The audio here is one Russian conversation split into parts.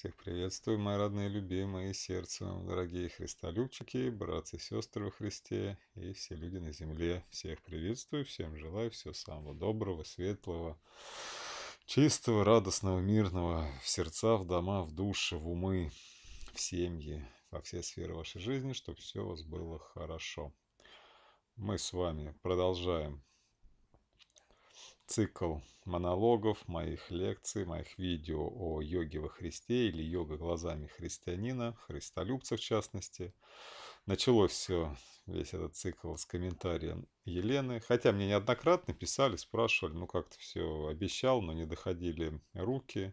Всех приветствую, мои родные, любимые, сердцем, дорогие христолюбчики, братцы и сестры во Христе и все люди на земле. Всех приветствую, всем желаю всего самого доброго, светлого, чистого, радостного, мирного в сердца, в дома, в души, в умы, в семьи, во все сферы вашей жизни, чтобы все у вас было хорошо. Мы с вами продолжаем цикл монологов, моих лекций, моих видео о йоге во Христе или йога глазами христианина, христолюбца в частности. Началось все, весь этот цикл с комментарием Елены. Хотя мне неоднократно писали, спрашивали, ну как-то все обещал, но не доходили руки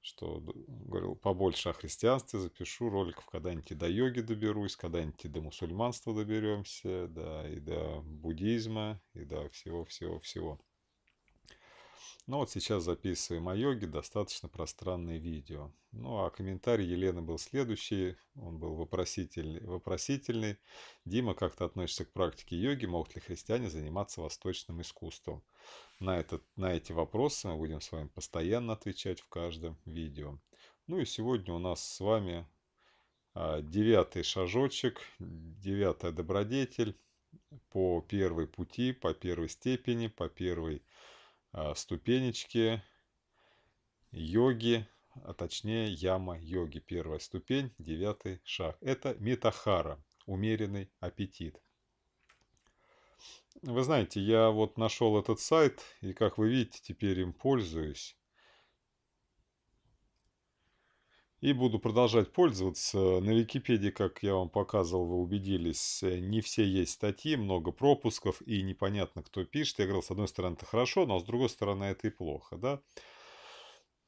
что говорил побольше о христианстве, запишу роликов, когда-нибудь и до йоги доберусь, когда-нибудь до мусульманства доберемся, да, и до буддизма, и до всего-всего-всего. Ну вот сейчас записываем о йоге достаточно пространное видео. Ну а комментарий Елены был следующий, он был вопросительный. вопросительный. Дима, как ты относишься к практике йоги? Могут ли христиане заниматься восточным искусством? На, этот, на эти вопросы мы будем с вами постоянно отвечать в каждом видео. Ну и сегодня у нас с вами а, девятый шажочек, девятая добродетель по первой пути, по первой степени, по первой а, ступенечки йоги, а точнее яма йоги. Первая ступень, девятый шаг. Это митахара, умеренный аппетит. Вы знаете, я вот нашел этот сайт, и как вы видите, теперь им пользуюсь. И буду продолжать пользоваться. На Википедии, как я вам показывал, вы убедились, э, не все есть статьи, много пропусков и непонятно, кто пишет. Я говорил, с одной стороны, это хорошо, но с другой стороны, это и плохо, да.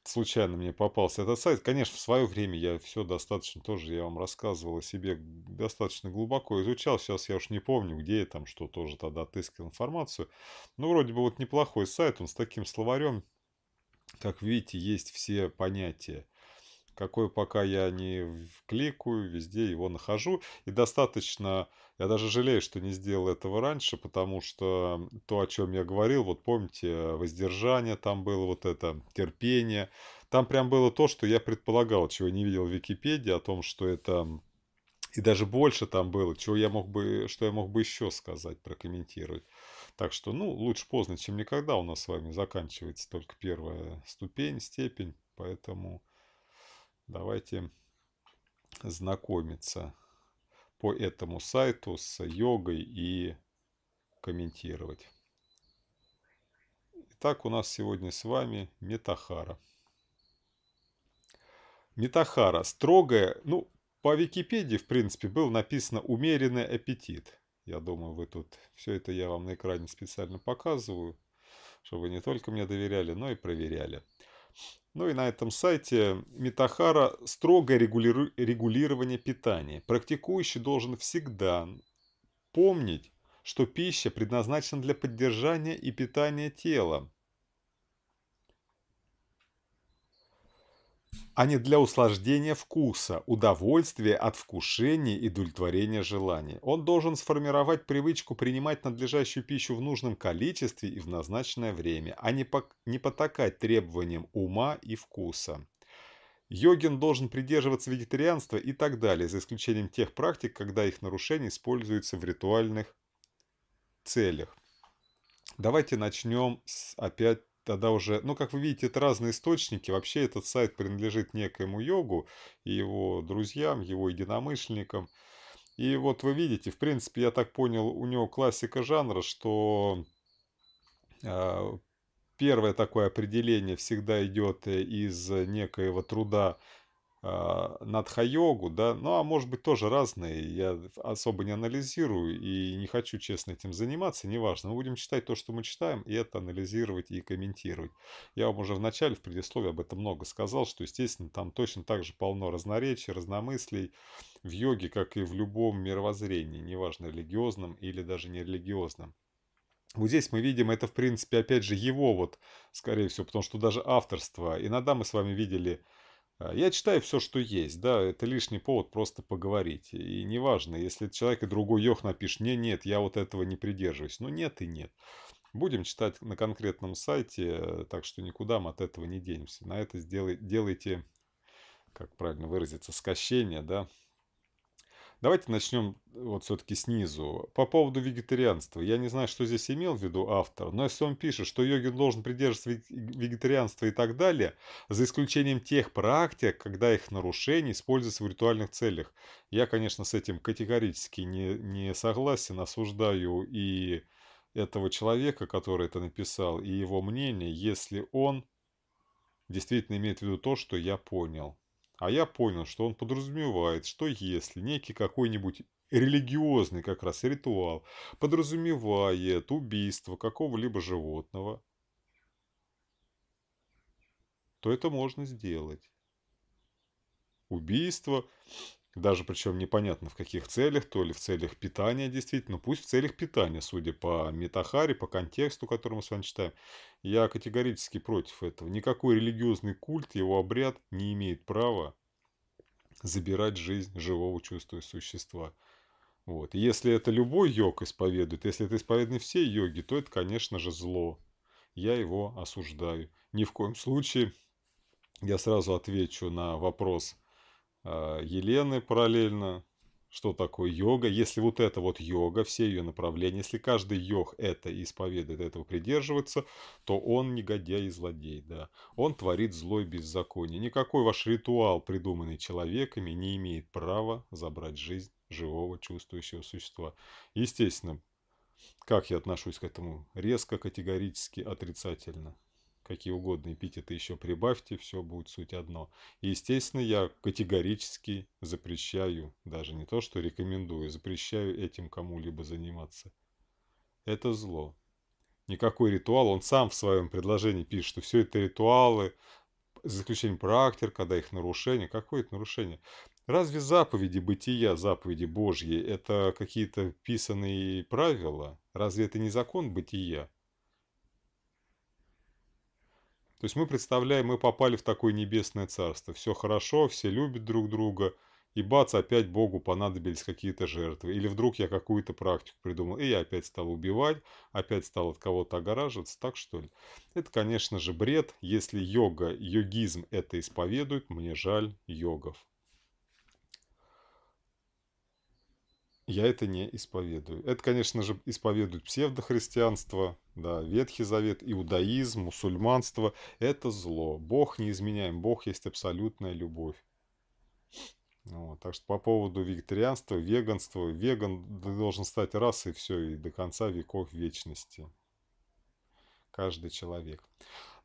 Случайно мне попался этот сайт. Конечно, в свое время я все достаточно тоже, я вам рассказывал о себе, достаточно глубоко изучал. Сейчас я уж не помню, где я там что тоже тогда отыскал информацию. Но вроде бы вот неплохой сайт, он с таким словарем, как видите, есть все понятия какой пока я не кликаю, везде его нахожу. И достаточно, я даже жалею, что не сделал этого раньше, потому что то, о чем я говорил, вот помните, воздержание там было, вот это терпение. Там прям было то, что я предполагал, чего не видел в Википедии, о том, что это и даже больше там было, чего я мог бы, что я мог бы еще сказать, прокомментировать. Так что, ну, лучше поздно, чем никогда у нас с вами заканчивается только первая ступень, степень. Поэтому Давайте знакомиться по этому сайту с йогой и комментировать. Итак, у нас сегодня с вами Метахара. Метахара строгая, ну, по Википедии, в принципе, был написано «умеренный аппетит». Я думаю, вы тут... Все это я вам на экране специально показываю, чтобы вы не только мне доверяли, но и проверяли. Ну и на этом сайте Митахара строгое регули... регулирование питания. Практикующий должен всегда помнить, что пища предназначена для поддержания и питания тела, а не для услаждения вкуса, удовольствия от вкушения и удовлетворения желаний. Он должен сформировать привычку принимать надлежащую пищу в нужном количестве и в назначенное время, а не, по не потакать требованиям ума и вкуса. Йогин должен придерживаться вегетарианства и так далее, за исключением тех практик, когда их нарушение используется в ритуальных целях. Давайте начнем с, опять тогда уже, ну, как вы видите, это разные источники. Вообще этот сайт принадлежит некоему йогу и его друзьям, его единомышленникам. И вот вы видите, в принципе, я так понял, у него классика жанра, что э, первое такое определение всегда идет э, из некоего труда а, надха-йогу, да, ну а может быть тоже разные, я особо не анализирую и не хочу честно этим заниматься, неважно, мы будем читать то, что мы читаем, и это анализировать и комментировать. Я вам уже в начале, в предисловии об этом много сказал, что, естественно, там точно так же полно разноречий, разномыслий в йоге, как и в любом мировоззрении, неважно, религиозном или даже нерелигиозном. Вот здесь мы видим это, в принципе, опять же, его вот, скорее всего, потому что даже авторство. Иногда мы с вами видели а, я читаю все, что есть, да, это лишний повод просто поговорить. И неважно, если человек и другой Йох напишет, не, нет, я вот этого не придерживаюсь. Ну нет и нет. Будем читать на конкретном сайте, так что никуда мы от этого не денемся. На это сделай, делайте, как правильно выразиться, скощение, да, Давайте начнем э, вот все-таки снизу. По поводу вегетарианства. Я не знаю, что здесь имел в виду автор, но если он пишет, что йогин должен придерживаться вегетарианства и так далее, за исключением тех практик, когда их нарушение используется в ритуальных целях. Я, конечно, с этим категорически не, не согласен, осуждаю и этого человека, который это написал, и его мнение, если он действительно имеет в виду то, что я понял. А я понял, что он подразумевает, что если некий какой-нибудь религиозный как раз ритуал подразумевает убийство какого-либо животного, то это можно сделать. Убийство даже причем непонятно в каких целях, то ли в целях питания действительно, ну, пусть в целях питания, судя по метахаре, по контексту, который мы с вами читаем. Я категорически против этого. Никакой религиозный культ, его обряд не имеет права забирать жизнь живого чувства и существа. Вот. если это любой йог исповедует, если это исповедны все йоги, то это, конечно же, зло. Я его осуждаю. Ни в коем случае я сразу отвечу на вопрос а, Елены параллельно, что такое йога. Если вот это вот йога, все ее направления, если каждый йог это исповедует, этого придерживается, то он негодяй и злодей, да. Он творит зло беззаконие. Никакой ваш ритуал, придуманный человеками, не имеет права забрать жизнь живого чувствующего существа. Естественно, как я отношусь к этому? Резко, категорически, отрицательно какие угодно эпитеты еще прибавьте, все будет суть одно. И, естественно, я категорически запрещаю, даже не то, что рекомендую, запрещаю этим кому-либо заниматься. Это зло. Никакой ритуал, он сам в своем предложении пишет, что все это ритуалы, за исключением практик, когда их нарушение. Какое это нарушение? Разве заповеди бытия, заповеди Божьи, это какие-то писанные правила? Разве это не закон бытия? То есть мы представляем, мы попали в такое небесное царство. Все хорошо, все любят друг друга. И бац, опять Богу понадобились какие-то жертвы. Или вдруг я какую-то практику придумал, и я опять стал убивать, опять стал от кого-то огораживаться, так что ли? Это, конечно же, бред. Если йога, йогизм это исповедует, мне жаль йогов. я это не исповедую. Это, конечно же, исповедуют псевдохристианство, да, Ветхий Завет, иудаизм, мусульманство. Это зло. Бог неизменяем, Бог есть абсолютная любовь. Вот, так что по поводу вегетарианства, веганства, веган должен стать раз и все, и до конца веков вечности. Каждый человек.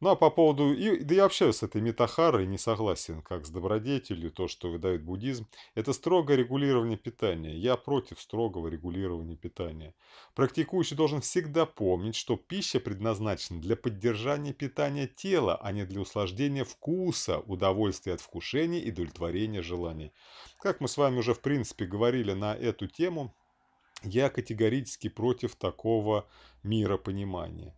Ну а по поводу, и, да я вообще с этой метахарой не согласен, как с добродетелью, то, что выдает буддизм, это строгое регулирование питания. Я против строгого регулирования питания. Практикующий должен всегда помнить, что пища предназначена для поддержания питания тела, а не для услаждения вкуса, удовольствия от вкушения и удовлетворения желаний. Как мы с вами уже в принципе говорили на эту тему, я категорически против такого миропонимания.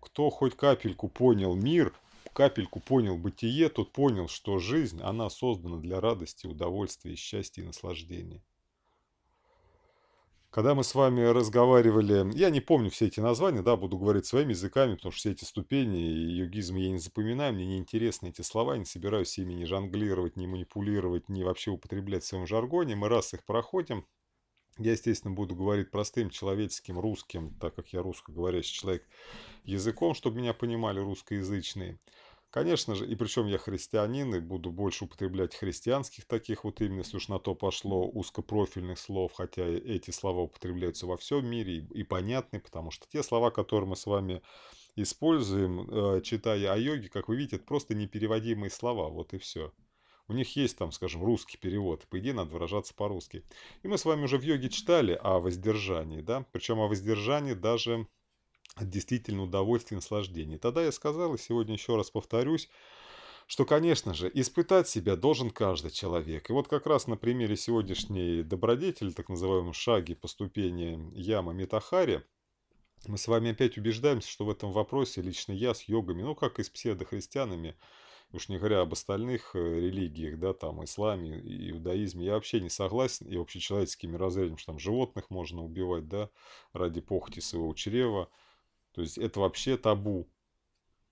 Кто хоть капельку понял мир, капельку понял бытие, тот понял, что жизнь, она создана для радости, удовольствия, счастья и наслаждения. Когда мы с вами разговаривали, я не помню все эти названия, да, буду говорить своими языками, потому что все эти ступени и йогизм я не запоминаю, мне неинтересны эти слова, не собираюсь ими ни жонглировать, ни манипулировать, ни вообще употреблять в своем жаргоне. Мы раз их проходим, я, естественно, буду говорить простым человеческим русским, так как я русскоговорящий человек, языком, чтобы меня понимали русскоязычные. Конечно же, и причем я христианин, и буду больше употреблять христианских таких вот именно, если уж на то пошло, узкопрофильных слов, хотя эти слова употребляются во всем мире и, и понятны, потому что те слова, которые мы с вами используем, э, читая о йоге, как вы видите, это просто непереводимые слова, вот и все. У них есть там, скажем, русский перевод. По идее, надо выражаться по-русски. И мы с вами уже в йоге читали о воздержании, да? Причем о воздержании даже от действительно удовольствия и наслаждения. Тогда я сказал, и сегодня еще раз повторюсь, что, конечно же, испытать себя должен каждый человек. И вот как раз на примере сегодняшней добродетели, так называемом шаги, по ступени Яма Митахари, мы с вами опять убеждаемся, что в этом вопросе лично я с йогами, ну как и с псевдохристианами, уж не говоря об остальных э, религиях, да, там, исламе, иудаизме, я вообще не согласен, и общечеловеческим мирозрением, что там животных можно убивать, да, ради похоти своего чрева, то есть это вообще табу,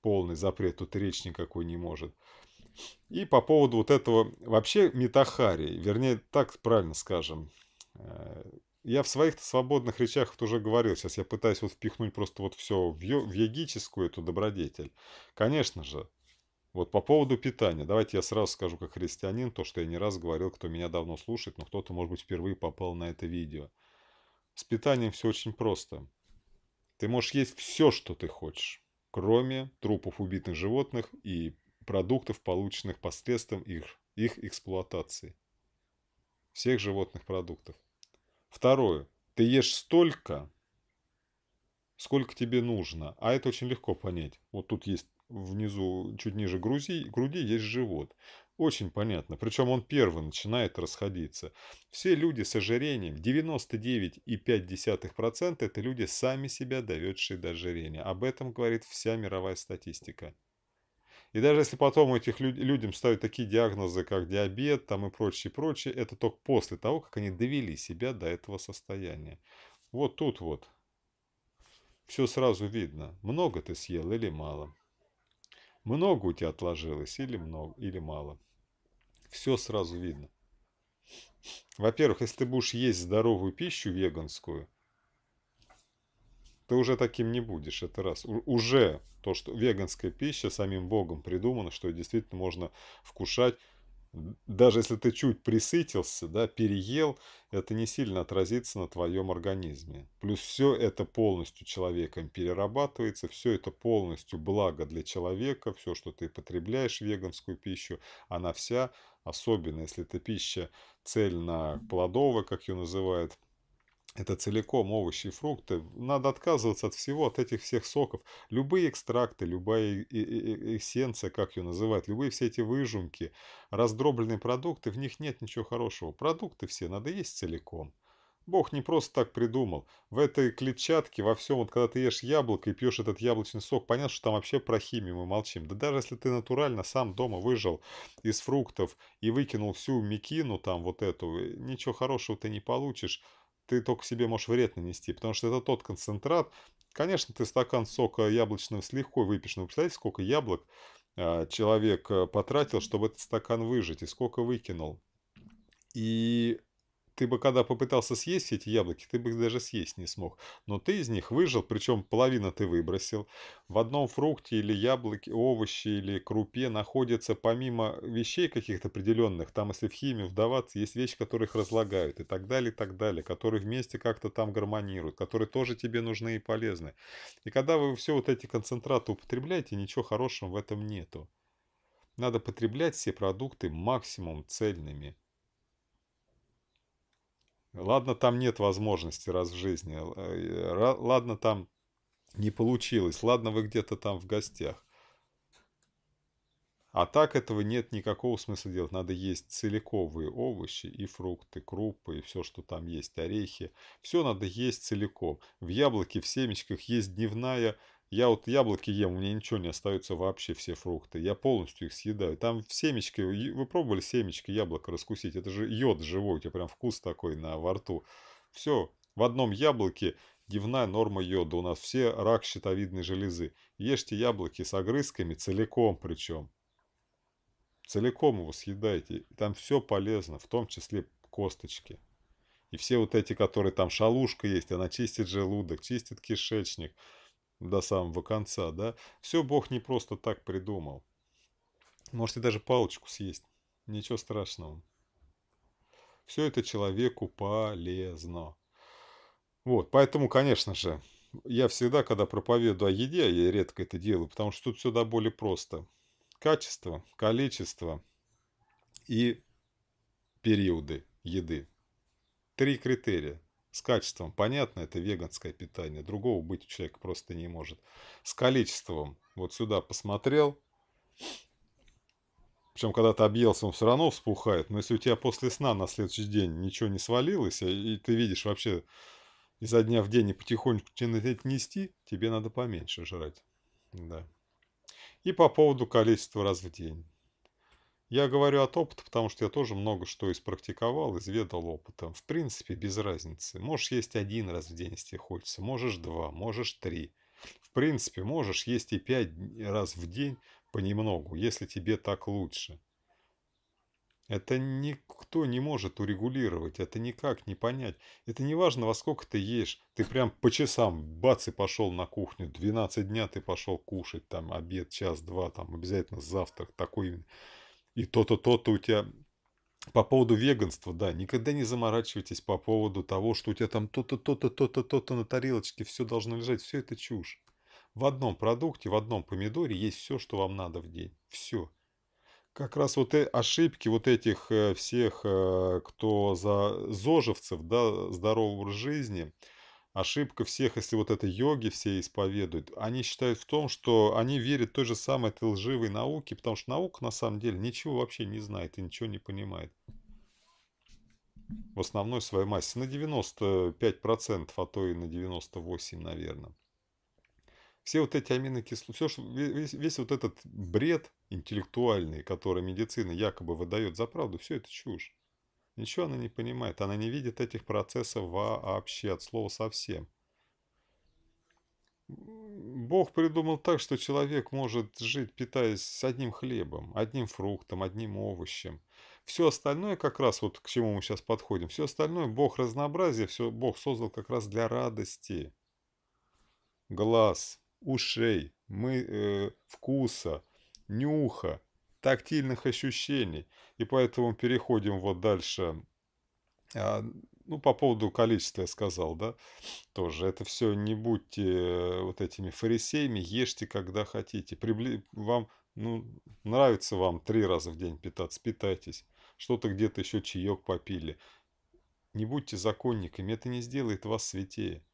полный запрет, тут речь никакой не может. И по поводу вот этого, вообще Митахари, вернее, так правильно скажем, э, я в своих свободных речах это уже говорил, сейчас я пытаюсь вот впихнуть просто вот все в йогическую эту добродетель. Конечно же, вот по поводу питания. Давайте я сразу скажу как христианин, то, что я не раз говорил, кто меня давно слушает, но кто-то, может быть, впервые попал на это видео. С питанием все очень просто. Ты можешь есть все, что ты хочешь, кроме трупов убитых животных и продуктов, полученных посредством их, их эксплуатации. Всех животных продуктов. Второе. Ты ешь столько, сколько тебе нужно. А это очень легко понять. Вот тут есть внизу, чуть ниже груди, груди есть живот. Очень понятно. Причем он первый начинает расходиться. Все люди с ожирением, 99,5% это люди, сами себя доведшие до ожирения. Об этом говорит вся мировая статистика. И даже если потом у этих люд людям ставят такие диагнозы, как диабет там и прочее, прочее, это только после того, как они довели себя до этого состояния. Вот тут вот. Все сразу видно, много ты съел или мало много у тебя отложилось или много, или мало. Все сразу видно. Во-первых, если ты будешь есть здоровую пищу веганскую, ты уже таким не будешь, это раз. У уже то, что веганская пища самим Богом придумана, что действительно можно вкушать даже если ты чуть присытился, да, переел, это не сильно отразится на твоем организме. Плюс все это полностью человеком перерабатывается, все это полностью благо для человека, все, что ты потребляешь веганскую пищу, она вся, особенно если это пища цельноплодовая, как ее называют, это целиком овощи и фрукты. Надо отказываться от всего, от этих всех соков. Любые экстракты, любая эссенция, как ее называют, любые все эти выжимки, раздробленные продукты, в них нет ничего хорошего. Продукты все надо есть целиком. Бог не просто так придумал. В этой клетчатке, во всем, вот когда ты ешь яблоко и пьешь этот яблочный сок, понятно, что там вообще про химию мы молчим. Да даже если ты натурально сам дома выжил из фруктов и выкинул всю мекину там вот эту, ничего хорошего ты не получишь ты только себе можешь вред нанести, потому что это тот концентрат, конечно, ты стакан сока яблочного с лихвой выпьешь, но вы представляете, сколько яблок а, человек э, потратил, чтобы этот стакан выжить и сколько выкинул. И ты бы когда попытался съесть эти яблоки, ты бы их даже съесть не смог. Но ты из них выжил, причем половину ты выбросил. В одном фрукте или яблоке, овощи или крупе находятся помимо вещей каких-то определенных, там если в химию вдаваться, есть вещи, которые их разлагают и так далее, и так далее, которые вместе как-то там гармонируют, которые тоже тебе нужны и полезны. И когда вы все вот эти концентраты употребляете, ничего хорошего в этом нету. Надо потреблять все продукты максимум цельными. Ладно, там нет возможности раз в жизни. Э, ладно, там не получилось. Ладно, вы где-то там в гостях. А так этого нет никакого смысла делать. Надо есть целиковые овощи и фрукты, крупы и все, что там есть, орехи. Все надо есть целиком. В яблоке, в семечках есть дневная я вот яблоки ем, у меня ничего не остается вообще, все фрукты. Я полностью их съедаю. Там семечки, вы пробовали семечки яблоко раскусить? Это же йод живой, у тебя прям вкус такой на во рту. Все, в одном яблоке дневная норма йода. У нас все рак щитовидной железы. Ешьте яблоки с огрызками, целиком причем. Целиком его съедайте. Там все полезно, в том числе косточки. И все вот эти, которые там шалушка есть, она чистит желудок, чистит кишечник до самого конца, да, все Бог не просто так придумал. Можете даже палочку съесть, ничего страшного. Все это человеку полезно. Вот, поэтому, конечно же, я всегда, когда проповедую о еде, а я редко это делаю, потому что тут все до более просто. Качество, количество и периоды еды. Три критерия. С качеством, понятно, это веганское питание. Другого быть у человека просто не может. С количеством. Вот сюда посмотрел. Причем, когда ты объелся, он все равно вспухает. Но если у тебя после сна на следующий день ничего не свалилось, э, и ты видишь вообще изо дня в день и потихоньку тебе начинает нести, тебе надо поменьше жрать. Да. И по поводу количества раз в день. Я говорю от опыта, потому что я тоже много что испрактиковал, изведал опытом. В принципе, без разницы. Можешь есть один раз в день, если хочется. Можешь два, можешь три. В принципе, можешь есть и пять раз в день понемногу, если тебе так лучше. Это никто не может урегулировать, это никак не понять. Это не важно, во сколько ты ешь. Ты прям по часам, бац, и пошел на кухню. 12 дня ты пошел кушать, там обед, час-два, там обязательно завтрак такой и то-то, то-то у тебя по поводу веганства, да, никогда не заморачивайтесь по поводу того, что у тебя там то-то, то-то, то-то, то-то на тарелочке, все должно лежать, все это чушь. В одном продукте, в одном помидоре есть все, что вам надо в день, все. Как раз вот э, ошибки вот этих э, всех, э, кто за зожевцев, да, здоровый образ жизни – Ошибка всех, если вот это йоги все исповедуют, они считают в том, что они верят той же самой этой лживой науке, потому что наука на самом деле ничего вообще не знает и ничего не понимает. В основной своей массе. На 95%, а то и на 98%, наверное. Все вот эти аминокислоты, все, весь, весь вот этот бред интеллектуальный, который медицина якобы выдает за правду, все это чушь. Ничего она не понимает, она не видит этих процессов вообще, от слова совсем. Бог придумал так, что человек может жить, питаясь одним хлебом, одним фруктом, одним овощем. Все остальное, как раз вот к чему мы сейчас подходим, все остальное Бог разнообразие, все Бог создал как раз для радости. Глаз, ушей, мы, э, вкуса, нюха, тактильных ощущений. И поэтому переходим вот дальше. А, ну, по поводу количества я сказал, да, тоже. Это все не будьте вот этими фарисеями, ешьте, когда хотите. Прибли... Вам, ну, нравится вам три раза в день питаться, питайтесь. Что-то где-то еще чаек попили. Не будьте законниками, это не сделает вас святее.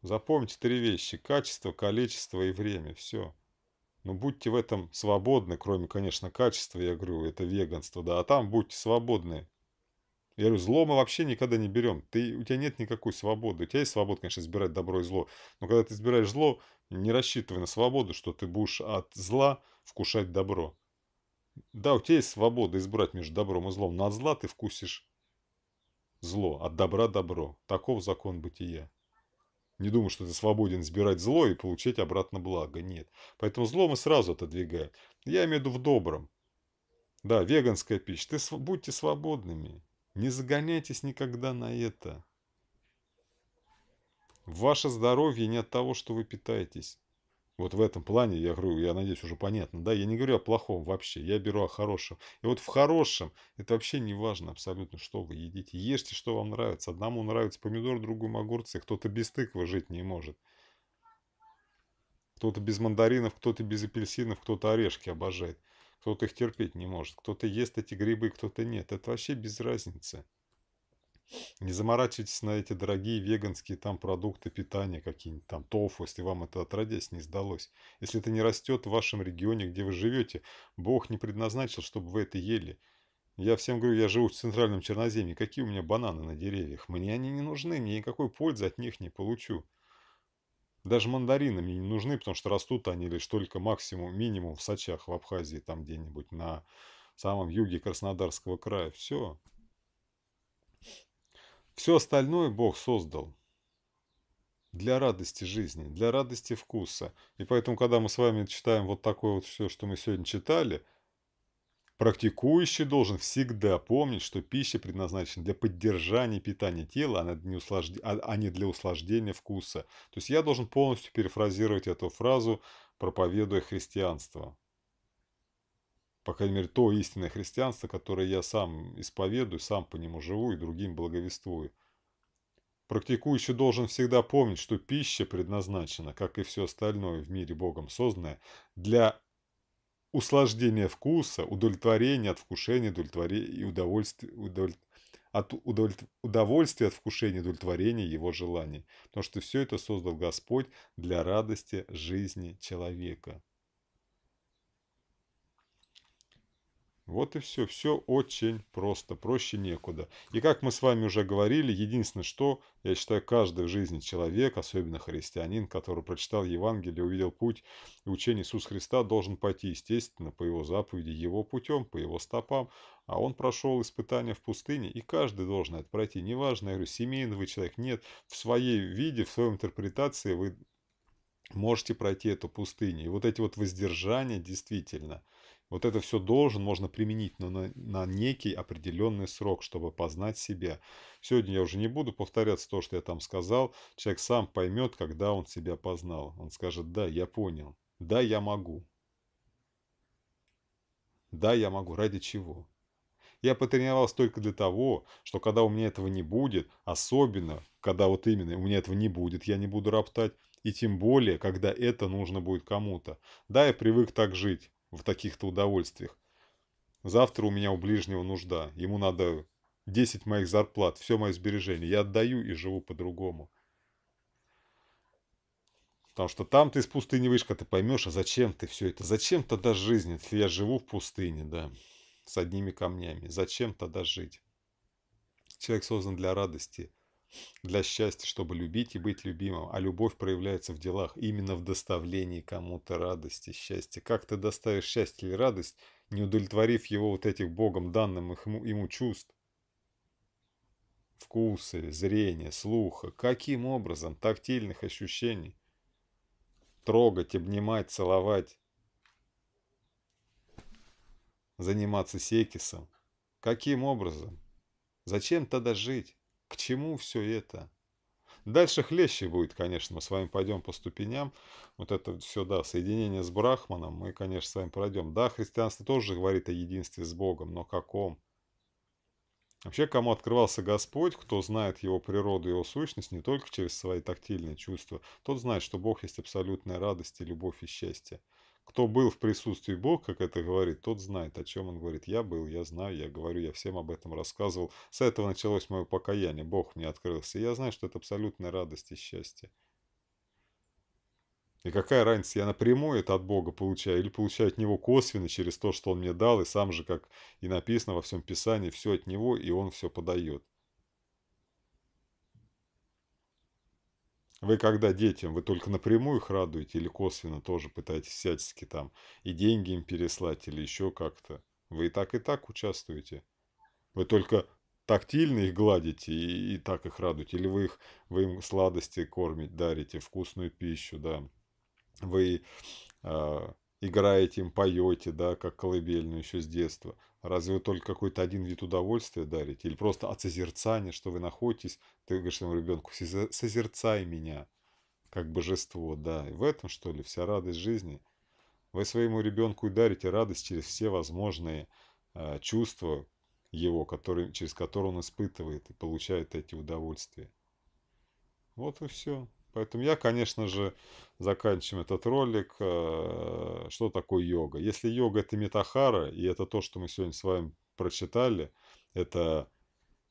Запомните три вещи – качество, количество и время. Все. Но «Ну, будьте в этом свободны, кроме, конечно, качества, я говорю, это веганство, да, а там будьте свободны. Я говорю, зло мы вообще никогда не берем. Ты, у тебя нет никакой свободы. У тебя есть свобода, конечно, избирать добро и зло. Но когда ты избираешь зло, не рассчитывай на свободу, что ты будешь от зла вкушать добро. Да, у тебя есть свобода избрать между добром и злом, но от зла ты вкусишь зло, от добра добро. Таков закон бытия. Не думаю, что ты свободен избирать зло и получать обратно благо. Нет. Поэтому зло мы сразу отодвигаем. Я имею в виду в добром. Да, веганская пища. Ты св... будьте свободными. Не загоняйтесь никогда на это. Ваше здоровье не от того, что вы питаетесь. Вот в этом плане, я говорю, я надеюсь, уже понятно, да, я не говорю о плохом вообще, я беру о хорошем. И вот в хорошем, это вообще не важно абсолютно, что вы едите. Ешьте, что вам нравится. Одному нравится помидор, другому огурцы, кто-то без тыквы жить не может. Кто-то без мандаринов, кто-то без апельсинов, кто-то орешки обожает. Кто-то их терпеть не может, кто-то ест эти грибы, кто-то нет. Это вообще без разницы. Не заморачивайтесь на эти дорогие веганские там продукты питания какие-нибудь, там тофу, если вам это отродясь не сдалось. Если это не растет в вашем регионе, где вы живете, Бог не предназначил, чтобы вы это ели. Я всем говорю, я живу в центральном Черноземье, какие у меня бананы на деревьях? Мне они не нужны, мне никакой пользы от них не получу. Даже мандарины мне не нужны, потому что растут они лишь только максимум, минимум в Сачах, в Абхазии, там где-нибудь на самом юге Краснодарского края. Все. Все остальное Бог создал для радости жизни, для радости вкуса. И поэтому, когда мы с вами читаем вот такое вот все, что мы сегодня читали, практикующий должен всегда помнить, что пища предназначена для поддержания питания тела, а не, услажд... а не для услаждения вкуса. То есть я должен полностью перефразировать эту фразу, проповедуя христианство по крайней мере, то истинное христианство, которое я сам исповедую, сам по нему живу и другим благовествую. Практикующий должен всегда помнить, что пища предназначена, как и все остальное в мире Богом созданное, для усложнения вкуса, удовлетворения от вкушения, удовлетворения, удовольствия, удовлет... удовольствия от вкушения, удовлетворения его желаний. Потому что все это создал Господь для радости жизни человека. Вот и все. Все очень просто, проще некуда. И как мы с вами уже говорили, единственное, что, я считаю, каждый в жизни человек, особенно христианин, который прочитал Евангелие, увидел путь и учение Иисуса Христа, должен пойти, естественно, по его заповеди, его путем, по его стопам. А он прошел испытания в пустыне, и каждый должен это пройти. Неважно, я говорю, семейный вы человек, нет. В своей виде, в своей интерпретации вы можете пройти эту пустыню. И вот эти вот воздержания действительно – вот это все должен можно применить, но на, на некий определенный срок, чтобы познать себя. Сегодня я уже не буду повторяться то, что я там сказал. Человек сам поймет, когда он себя познал. Он скажет, да, я понял, да, я могу. Да, я могу. Ради чего? Я потренировался только для того, что когда у меня этого не будет, особенно, когда вот именно у меня этого не будет, я не буду роптать, и тем более, когда это нужно будет кому-то. Да, я привык так жить, в таких-то удовольствиях. Завтра у меня у ближнего нужда, ему надо 10 моих зарплат, все мое сбережение. Я отдаю и живу по-другому. Потому что там ты из пустыни вышка, когда ты поймешь, а зачем ты все это? Зачем тогда жизнь, если я живу в пустыне, да, с одними камнями? Зачем тогда жить? Человек создан для радости для счастья, чтобы любить и быть любимым. А любовь проявляется в делах, именно в доставлении кому-то радости, счастья. Как ты доставишь счастье или радость, не удовлетворив его вот этих Богом данным ему, ему чувств? Вкусы, зрения, слуха. Каким образом? Тактильных ощущений. Трогать, обнимать, целовать. Заниматься секисом. Каким образом? Зачем тогда жить? К чему все это? Дальше хлеще будет, конечно, мы с вами пойдем по ступеням. Вот это все, да, соединение с Брахманом мы, конечно, с вами пройдем. Да, христианство тоже говорит о единстве с Богом, но каком? Вообще, кому открывался Господь, кто знает его природу его сущность не только через свои тактильные чувства, тот знает, что Бог есть абсолютная радость и любовь и счастье. Кто был в присутствии Бог, как это говорит, тот знает, о чем он говорит. Я был, я знаю, я говорю, я всем об этом рассказывал. С этого началось мое покаяние, Бог мне открылся. И я знаю, что это абсолютная радость и счастье. И какая разница, я напрямую это от Бога получаю или получаю от Него косвенно через то, что Он мне дал, и сам же, как и написано во всем Писании, все от Него, и Он все подает. Вы когда детям, вы только напрямую их радуете или косвенно тоже пытаетесь всячески там и деньги им переслать или еще как-то? Вы и так, и так участвуете. Вы только тактильно их гладите и, и так их радуете? Или вы, их, вы им сладости кормить дарите, вкусную пищу, да? Вы э, играете им, поете, да, как колыбельную еще с детства. Разве вы только какой-то один вид удовольствия дарите? Или просто от созерцания, что вы находитесь, ты говоришь своему ребенку, созерцай меня, как божество, да. И в этом, что ли, вся радость жизни? Вы своему ребенку и дарите радость через все возможные э, чувства его, который, через которые он испытывает и получает эти удовольствия. Вот и все. Поэтому я, конечно же, заканчиваем этот ролик. Э, что такое йога? Если йога это метахара, и это то, что мы сегодня с вами прочитали, это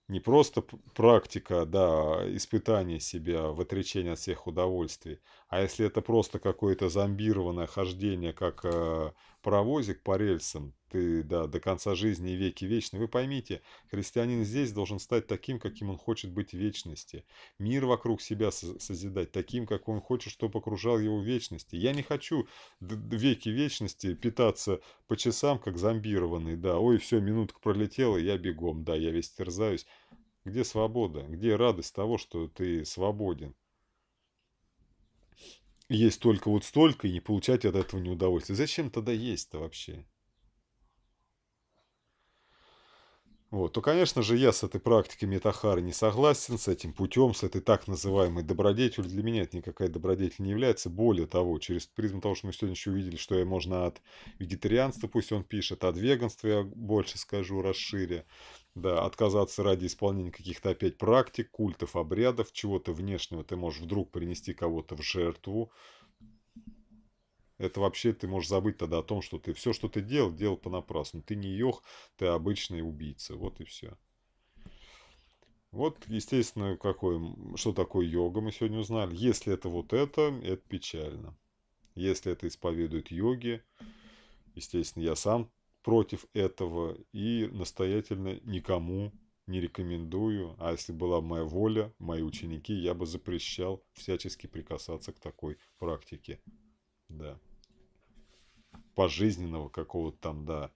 не просто практика, да, испытание себя в отречении от всех удовольствий, а если это просто какое-то зомбированное хождение, как э, паровозик по рельсам, ты да, до конца жизни и веки вечны. Вы поймите, христианин здесь должен стать таким, каким он хочет быть в вечности. Мир вокруг себя созидать таким, как он хочет, чтобы окружал его в вечности. Я не хочу веки вечности питаться по часам, как зомбированный, да, ой, все, минутка пролетела, я бегом, да, я весь терзаюсь. Где свобода? Где радость того, что ты свободен? Есть только вот столько и не получать от этого неудовольствия. Зачем тогда есть-то вообще? вот, то, конечно же, я с этой практикой Метахары не согласен, с этим путем, с этой так называемой добродетелью. Для меня это никакая добродетель не является. Более того, через призму того, что мы сегодня еще увидели, что я можно от вегетарианства, пусть он пишет, от веганства я больше скажу, расшире. да, отказаться ради исполнения каких-то опять практик, культов, обрядов, чего-то внешнего ты можешь вдруг принести кого-то в жертву, это вообще ты можешь забыть тогда о том, что ты все, что ты делал, делал понапрасну. Ты не йох, ты обычный убийца. Вот и все. Вот, естественно, какой, что такое йога, мы сегодня узнали. Если это вот это, это печально. Если это исповедуют йоги, естественно, я сам против этого и настоятельно никому не рекомендую. А если была моя воля, мои ученики, я бы запрещал всячески прикасаться к такой практике. Да пожизненного какого-то там, да,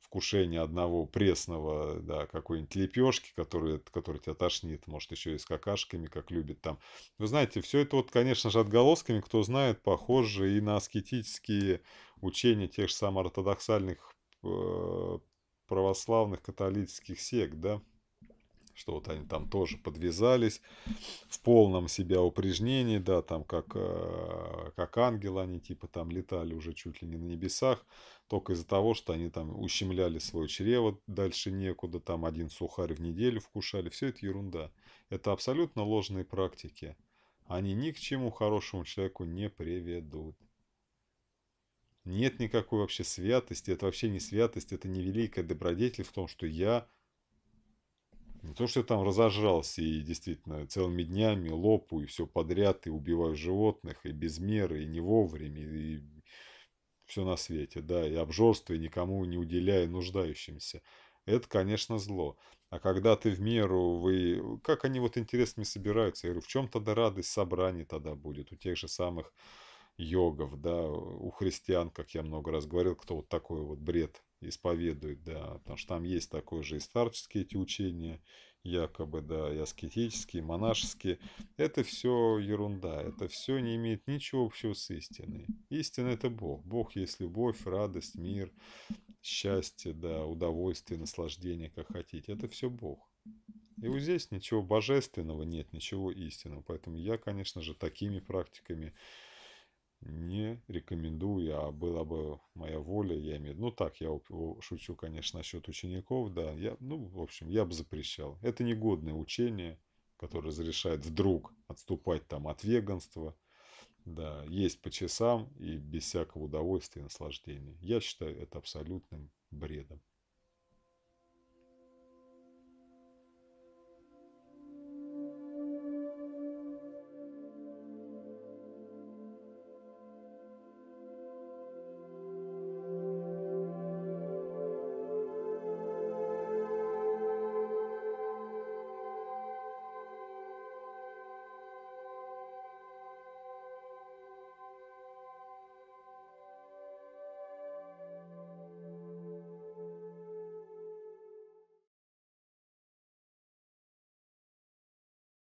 вкушения одного пресного, да, какой-нибудь лепешки, который, который тебя тошнит, может, еще и с какашками, как любит там. Вы знаете, все это вот, конечно же, отголосками, кто знает, похоже и на аскетические учения тех же самых ортодоксальных э, православных католических сект, да что вот они там тоже подвязались в полном себя упряжнении, да, там как, э, как ангелы они типа там летали уже чуть ли не на небесах, только из-за того, что они там ущемляли свое чрево, дальше некуда, там один сухарь в неделю вкушали, все это ерунда. Это абсолютно ложные практики. Они ни к чему хорошему человеку не приведут. Нет никакой вообще святости, это вообще не святость, это не великая добродетель в том, что я не то, что я там разожрался и действительно целыми днями лопу и все подряд, и убиваю животных, и без меры, и не вовремя, и все на свете, да, и обжорство, и никому не уделяя нуждающимся. Это, конечно, зло. А когда ты в меру, вы... Как они вот интересными собираются? Я говорю, в чем тогда радость собрания тогда будет? У тех же самых йогов, да, у христиан, как я много раз говорил, кто вот такой вот бред исповедует, да, потому что там есть такое же и старческие эти учения, якобы, да, и аскетические, и монашеские. Это все ерунда, это все не имеет ничего общего с истиной. Истина – это Бог. Бог есть любовь, радость, мир, счастье, да, удовольствие, наслаждение, как хотите. Это все Бог. И вот здесь ничего божественного нет, ничего истинного. Поэтому я, конечно же, такими практиками не рекомендую, а была бы моя воля, я имею ну так, я шучу, конечно, насчет учеников, да, я, ну, в общем, я бы запрещал. Это негодное учение, которое разрешает вдруг отступать там от веганства, да, есть по часам и без всякого удовольствия и наслаждения. Я считаю это абсолютным бредом.